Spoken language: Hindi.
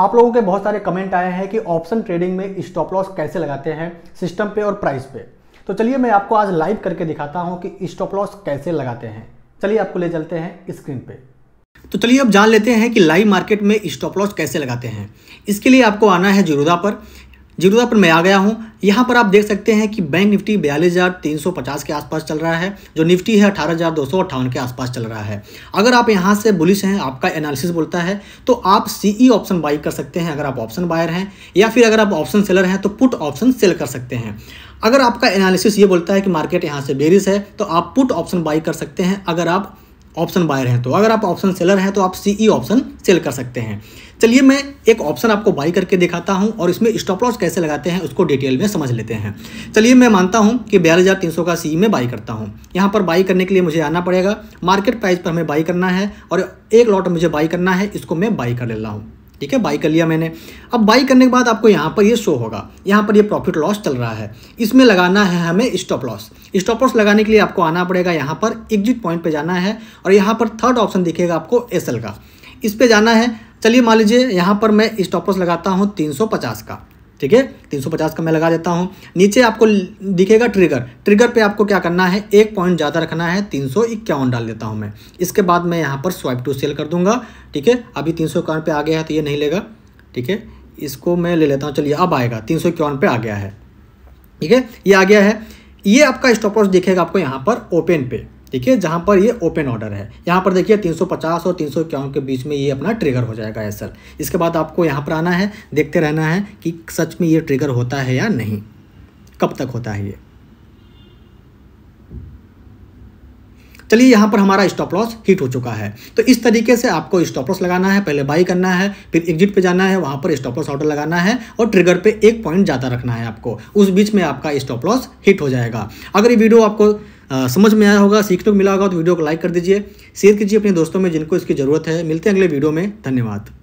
आप लोगों के बहुत सारे कमेंट आए हैं कि ऑप्शन ट्रेडिंग में स्टॉप लॉस कैसे लगाते हैं सिस्टम पे और प्राइस पे तो चलिए मैं आपको आज लाइव करके दिखाता हूँ कि स्टॉप लॉस कैसे लगाते हैं चलिए आपको ले चलते हैं स्क्रीन पे तो चलिए अब जान लेते हैं कि लाइव मार्केट में स्टॉप लॉस कैसे लगाते हैं इसके लिए आपको आना है जिरोदा पर जीरोधा पर मैं आ गया हूँ यहाँ पर आप देख सकते हैं कि बैंक निफ्टी बयालीस हज़ार तीन सौ पचास के आसपास चल रहा है जो निफ्टी है अठारह हज़ार दो सौ अट्ठावन के आसपास चल रहा है अगर आप यहाँ से बुलिश हैं आपका एनालिसिस बोलता है तो आप सीई ऑप्शन बाई कर सकते हैं अगर आप ऑप्शन बायर हैं या फिर अगर आप ऑप्शन सेलर हैं तो पुट ऑप्शन सेल कर सकते हैं अगर आपका एनालिसिस ये बोलता है कि मार्केट यहाँ से बेरिस है तो आप पुट ऑप्शन बाई कर सकते हैं अगर आप ऑप्शन बायर हैं तो अगर आप ऑप्शन सेलर हैं तो आप सीई e ऑप्शन सेल कर सकते हैं चलिए मैं एक ऑप्शन आपको बाई करके दिखाता हूं और इसमें स्टॉप लॉस कैसे लगाते हैं उसको डिटेल में समझ लेते हैं चलिए मैं मानता हूं कि बयालीस हज़ार तीन सौ का सीई e में बाई करता हूं यहां पर बाई करने के लिए मुझे आना पड़ेगा मार्केट प्राइस पर हमें बाई करना है और एक लॉट मुझे बाई करना है इसको मैं बाई कर ले रहा हूँ ठीक है बाई कर लिया मैंने अब बाई करने के बाद आपको यहाँ पर ये यह शो होगा यहाँ पर ये यह प्रॉफिट लॉस चल रहा है इसमें लगाना है हमें स्टॉप लॉस स्टॉप लॉस लगाने के लिए आपको आना पड़ेगा यहाँ पर एग्जिट पॉइंट पे जाना है और यहाँ पर थर्ड ऑप्शन दिखेगा आपको एस का इस पर जाना है चलिए मान लीजिए यहाँ पर मैं स्टॉप लॉस लगाता हूँ तीन का ठीक है 350 का मैं लगा देता हूँ नीचे आपको दिखेगा ट्रिगर ट्रिगर पे आपको क्या करना है एक पॉइंट ज़्यादा रखना है तीन डाल देता हूँ मैं इसके बाद मैं यहाँ पर स्वाइप टू सेल कर दूंगा ठीक है अभी तीन सौ पे आ गया है तो ये नहीं लेगा ठीक है इसको मैं ले लेता हूँ चलिए अब आएगा तीन सौ पे आ गया है ठीक है ये आ गया है ये आपका स्टॉप लॉस दिखेगा आपको यहाँ पर ओपन पे ठीक है जहां पर ये ओपन ऑर्डर है यहां पर देखिए 350 और तीन के बीच में ये अपना ट्रिगर हो जाएगा एस इसके बाद आपको यहां पर आना है देखते रहना है कि सच में ये ट्रिगर होता है या नहीं कब तक होता है ये चलिए यहाँ पर हमारा स्टॉप लॉस हिट हो चुका है तो इस तरीके से आपको स्टॉप लॉस लगाना है पहले बाई करना है फिर एग्जिट पे जाना है वहाँ पर स्टॉप लॉस ऑर्डर लगाना है और ट्रिगर पे एक पॉइंट ज़्यादा रखना है आपको उस बीच में आपका स्टॉप लॉस हिट हो जाएगा अगर ये वीडियो आपको समझ में आया होगा सीखने को तो मिला होगा तो वीडियो को लाइक कर दीजिए शेयर कीजिए अपने दोस्तों में जिनको इसकी ज़रूरत है मिलते हैं अगले वीडियो में धन्यवाद